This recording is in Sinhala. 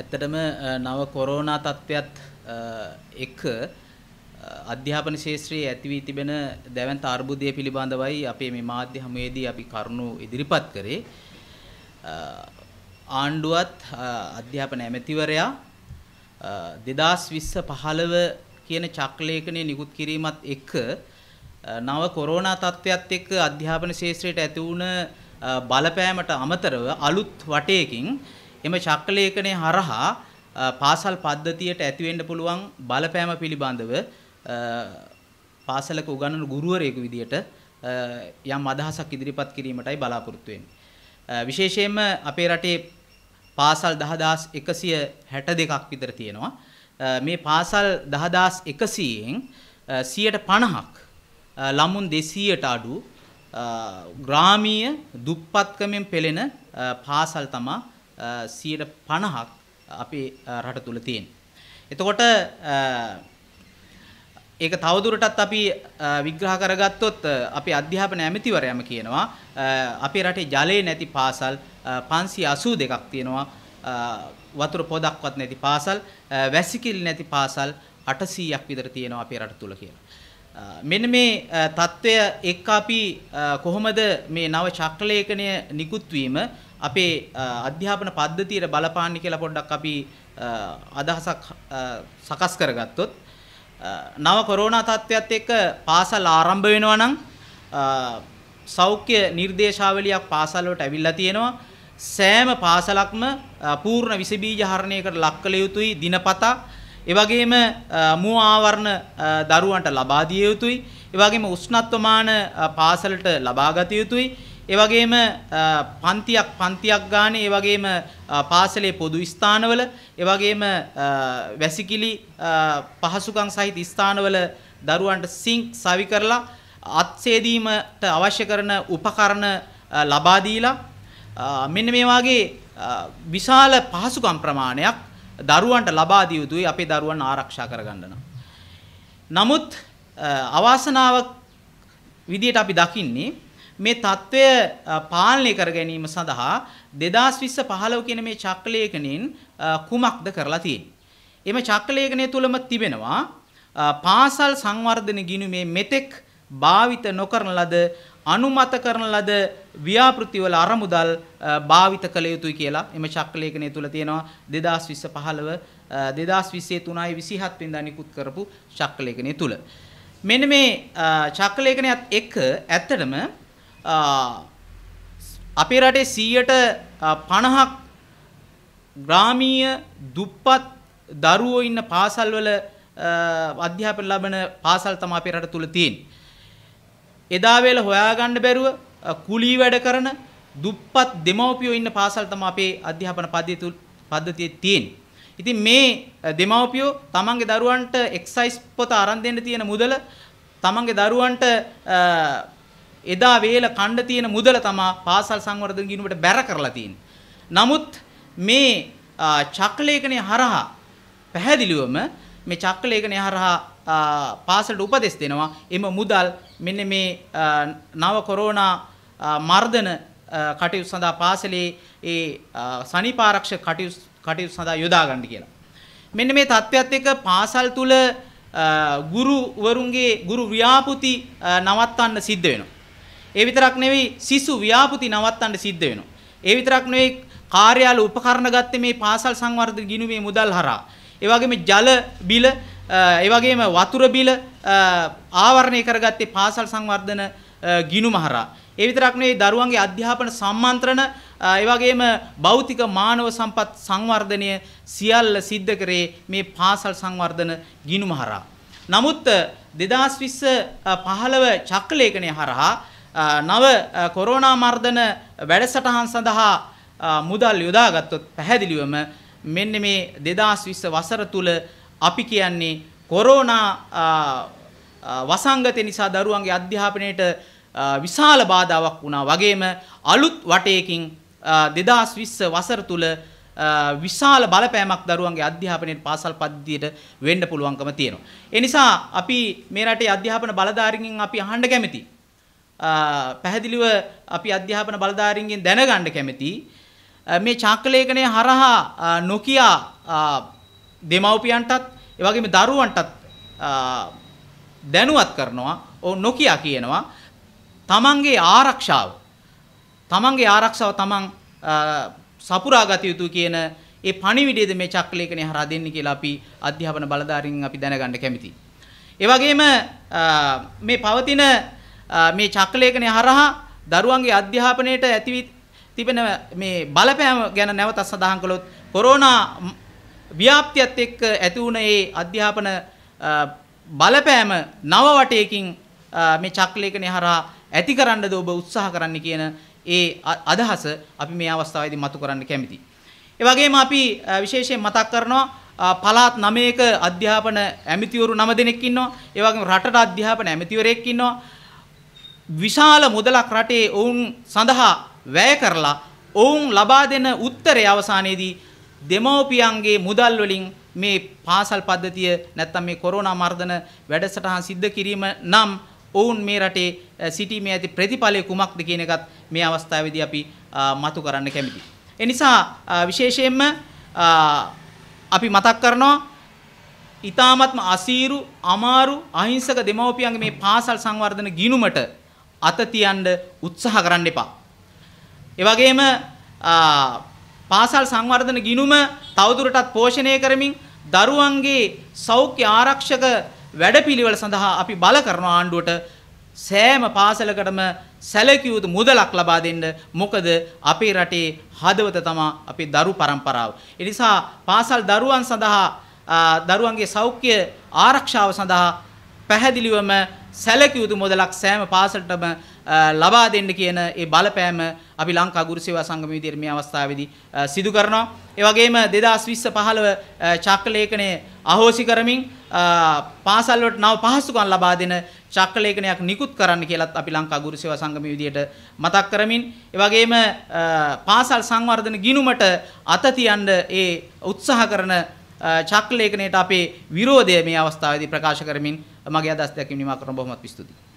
ඇත්තටම නව කොරෝනා තත්ත්වයත් එක අධ්‍යාපන ශේත්‍රයේ ඇති වී තිබෙන දැවැන්ත අර්බුදය පිළිබඳවයි අපේ මේ මාධ්‍ය හමුවේදී අපි කරුණු ඉදිරිපත් කරේ ආණ්ඩුවත් අධ්‍යාපන ඇමතිවරයා 2020 15 කියන චක්‍රලේඛනය නිකුත් කිරීමත් එක්ක නව කොරෝනා තත්ත්වයත් එක්ක අධ්‍යාපන ශාස්ත්‍රයට ඇති වුණ බලපෑමට අමතරව අලුත් වටයකින් එම චක්‍රලේඛනය හරහා පාසල් පද්ධතියට ඇතිවෙන්න පුළුවන් බලපෑම පිළිබඳව පාසලක උගන්වන ගුරුවරයෙකු විදියට යම් අදහසක් ඉදිරිපත් කිරීමටයි බලාපොරොත්තු වෙන්නේ. විශේෂයෙන්ම අපේ රටේ පාසල් 10162ක් විතර තියෙනවා. මේ පාසල් 10100න් 150ක් ළමුන් 200ට අඩු ග්‍රාමීය දුප්පත්කමෙන් පෙළෙන පාසල් තමයි 150ක් අපේ රට තුල තියෙන. එතකොට ඒක තවදුරටත් අපි විග්‍රහ කරගත්තොත් අපේ අධ්‍යාපන ඇමතිවරයම කියනවා අපේ රටේ ජලය නැති පාසල් 582ක් තියෙනවා වතුර පොදක්වත් නැති පාසල් වැසිකිලි නැති පාසල් 800ක් විතර තියෙනවා අපේ රට තුල කියලා. මෙන්න මේ தত্ত্বය එක්ක අපි කොහොමද මේ නව චක්‍රලේඛනය නිකුත් වීම අපේ අධ්‍යාපන පද්ධතියට බලපාන්නේ කියලා පොඩ්ඩක් අපි අදහසක් සකස් කරගත්තොත් නව කොරෝනා තත්ත්වයත් එක්ක පාසල් ආරම්භ වෙනවා නම් සෞඛ්‍ය නිර්දේශාවලියක් පාසල් වලට ඇවිල්ලා තියෙනවා සෑම පාසලක්ම පූර්ණ විස බීජ හරණයකට ලක් කළ යුතුයි දිනපතා ඒ වගේම මුව ආවරණ දරුවන්ට ලබා දිය යුතුයි ඒ වගේම උෂ්ණත්වමාන පාසලට ලබා ගත යුතුයි ඒ වගේම පන්තියක් පන්තියක් ගානේ ඒ වගේම පාසලේ පොදු ස්ථානවල ඒ වගේම වැසිකිලි පහසුකම් සහිත ස්ථානවල දරුවන්ට සිංක් සවි කරලා අත්සේදීමට අවශ්‍ය කරන උපකරණ ලබා දීලා මෙන්න මේ වාගේ විශාල පහසුකම් ප්‍රමාණයක් දරුවන්ට ලබා දිය යුතුයි අපේ දරුවන් ආරක්ෂා කරගන්න නමුත් අවාසනාවක් විදියට අපි දකින්නේ මේ తত্ত্বය පාලනය කර ගැනීම සඳහා 2020-15 කියන මේ චක්‍රලේඛනෙන් කුමක්ද කරලා තියෙන්නේ? එimhe චක්‍රලේඛනය තුලම තිබෙනවා පාසල් සංවර්ධන ගිණුමේ මෙතෙක් භාවිත නොකරන ලද අනුමත කරන ලද ව්‍යාපෘතිවල අරමුදල් භාවිත කළ යුතුයි කියලා එම චක්‍රලේඛනය තුල තියෙනවා 2020 15 2020 3යි 27 වෙනිදා නිකුත් කරපු චක්‍රලේඛනය තුල. මෙන්න මේ චක්‍රලේඛනයත් එක්ක ඇත්තටම අපේ රටේ 150ක් ග්‍රාමීය දුප්පත් දරුවෝ ඉන්න පාසල්වල අධ්‍යාපන ලබන පාසල් තමයි අපේ රට තුල තියෙන්නේ. එදා වේල හොයාගන්න බැරුව කුලී වැඩ කරන දුප්පත් දෙමව්පියෝ ඉන්න පාසල් තමයි අපේ අධ්‍යාපන පද්ධතියේ තියෙන්නේ. ඉතින් මේ දෙමව්පියෝ තමන්ගේ දරුවන්ට එක්සයිස් පොත අරන් දෙන්න තියෙන මුදල තමන්ගේ දරුවන්ට එදා වේල කණ්ඩ තියෙන මුදල තමා පාසල් සංවර්ධන ගිණුමට බැර කරලා තියෙන්නේ. නමුත් මේ චක්‍රලේඛනයේ හරහා පැහැදිලිවම මේ චක්‍රලේඛනයේ හරහා පාසලට උපදෙස් දෙනවා එම මුදල් මෙන්න මේ නව කොරෝනා මර්ධන කටයුතු සඳහා පාසලේ ඒ සනීපාරක්ෂක කටයුතු කටයුතු සඳහා යොදා ගන්න කියලා. මෙන්න මේ தත්ත්වයත් එක්ක පාසල් තුල ගුරුවරුන්ගේ ගුරු ව්‍යාපෘති නවත්තන්න සිද්ධ වෙනවා. ඒ විතරක් නෙවෙයි සිසු ව්‍යාපෘති නවත්තන්න සිද්ධ වෙනවා. ඒ විතරක් නෙවෙයි කාර්යාල උපකරණ ගත්තේ මේ පාසල් සංවර්ධන ගිණුමේ මුදල් හරහා. ඒ වගේම ජල බිල, ඒ වගේම වතුර බිල ආවරණය කරගත්තේ පාසල් සංවර්ධන ගිණුම හරහා. ඒ විතරක් නෙවෙයි දරුවන්ගේ අධ්‍යාපන සම්මන්ත්‍රණ ඒ වගේම භෞතික මානව සම්පත් සංවර්ධනය සියල්ල සිද්ධ කරේ මේ පාසල් සංවර්ධන ගිණුම හරහා. නමුත් 2020 15 චක්‍රලේඛනය හරහා නව කොරෝනා මර්ධන වැඩසටහන් සඳහා මුදල් යොදාගත්තොත් පැහැදිලිවම මෙන්න මේ 2020 වසර තුල අපි කියන්නේ කොරෝනා වසංගතය නිසා දරුවන්ගේ අධ්‍යාපනයට විශාල බාධාවක් වුණා වගේම අලුත් වටයකින් 2020 වසර තුල විශාල බලපෑමක් දරුවන්ගේ අධ්‍යාපනයේ පාසල් පද්ධතියට වෙන්න පුළුවන්කම තියෙනවා. ඒ නිසා අපි මේ රටේ අධ්‍යාපන බලධාරීන්ගෙන් අපි අහන්න කැමතියි. පැහැදිලිව අපි අධ්‍යාපන බලධාරීන්ගෙන් දැනගන්න කැමති මේ චක්‍රලේඛනය හරහා නොකියා දෙමව්පියන්ටත් ඒ වගේම දරුවන්ටත් දැනුවත් කරනවා ඔව් නොකියා කියනවා තමන්ගේ ආරක්ෂාව තමන්ගේ ආරක්ෂාව තමන් සපුරා ගත යුතු කියන ඒ පණිවිඩයද මේ චක්‍රලේඛනය හරහා දෙන්නේ කියලා අපි අධ්‍යාපන බලධාරීන් අපි දැනගන්න කැමතියි. ඒ වගේම මේ පවතින මේ චක්‍රලේඛනය හරහා දරුවන්ගේ අධ්‍යාපනයට ඇති තිබෙන මේ බලපෑම ගැන නැවතත් සඳහන් කළොත් කොරෝනා ව්‍යාප්තියත් එක්ක ඇති වුණ ඒ අධ්‍යාපන බලපෑම නව වටයකින් මේ චක්‍රලේඛනය හරහා ඇති කරන්නද ඔබ උත්සාහ කරන්න කියන ඒ අදහස අපි මේ අවස්ථාවේදී මතු කරන්න කැමතියි. ඒ වගේම අපි විශේෂයෙන් මතක් කරනවා පළාත් 9ක අධ්‍යාපන ඇමතිවරු 9 දෙනෙක් ඉන්නවා. ඒ වගේම රටට අධ්‍යාපන ඇමතිවරයෙක් ඉන්නවා. විශාල මුදලක් රටේ ඔවුන් සඳහා වැය කරලා ඔවුන් ලබා දෙන උත්තරය අවසානයේදී දෙමව්පියන්ගේ මුදල් වලින් මේ පාසල් පද්ධතිය නැත්තම් මේ කොරෝනා මර්ධන වැඩසටහන් සිද්ධ කිරීම නම් ඔවුන් මේ රටේ සිටීමේ ඇති ප්‍රතිඵලය කුමක්ද කියන එකත් මේ අවස්ථාවේදී අපි මතු කරන්න කැමතියි. ඒ නිසා විශේෂයෙන්ම අපි මතක් කරනවා ඊ타මත්ම අසීරු අමාරු අහිංසක දෙමව්පියන්ගේ මේ පාසල් සංවර්ධන ගිණුමට අත තියන්න උත්සාහ කරන්න එපා. ඒ වගේම පාසල් සංවර්ධන ගිණුම තවදුරටත් පෝෂණය කරමින් දරුවන්ගේ සෞඛ්‍ය ආරක්ෂක වැඩපිළිවෙල සඳහා අපි බල කරන ආණ්ඩුවට සෑම පාසලකටම සැලකිය යුතු මුදලක් ලබා දෙන්න මොකද අපේ රටේ හදවත තමයි අපේ දරු પરම්පරාව. ඒ නිසා පාසල් දරුවන් සඳහා දරුවන්ගේ සෞඛ්‍ය ආරක්ෂාව සඳහා පැහැදිලිවම සැලකිය යුතු මුදලක් සෑම පාසලටම ලබා දෙන්න කියන ඒ බලපෑම අපි ලංකා ගුරු සේවා සංගම විදිහට මේ අවස්ථාවේදී සිදු කරනවා. ඒ වගේම 2020 15 චක්‍රලේඛනයේ අහෝසි කරමින් පාසල් වලට නව පහසුකම් ලබා දෙන චක්‍රලේඛනයක් නිකුත් කරන්න කියලත් අපි ලංකා ගුරු සේවා සංගමයේ විදිහට මතක් කරමින් ඒ වගේම පාසල් සංවර්ධන ගිණුමට අත තියන්න ඒ උත්සාහ කරන චක්‍රලේඛනයට අපේ විරෝධය මේ අවස්ථාවේදී ප්‍රකාශ කරමින් මගේ අදහස් දැක්වීම නිමා කරන බොහොමත් ස්තුතියි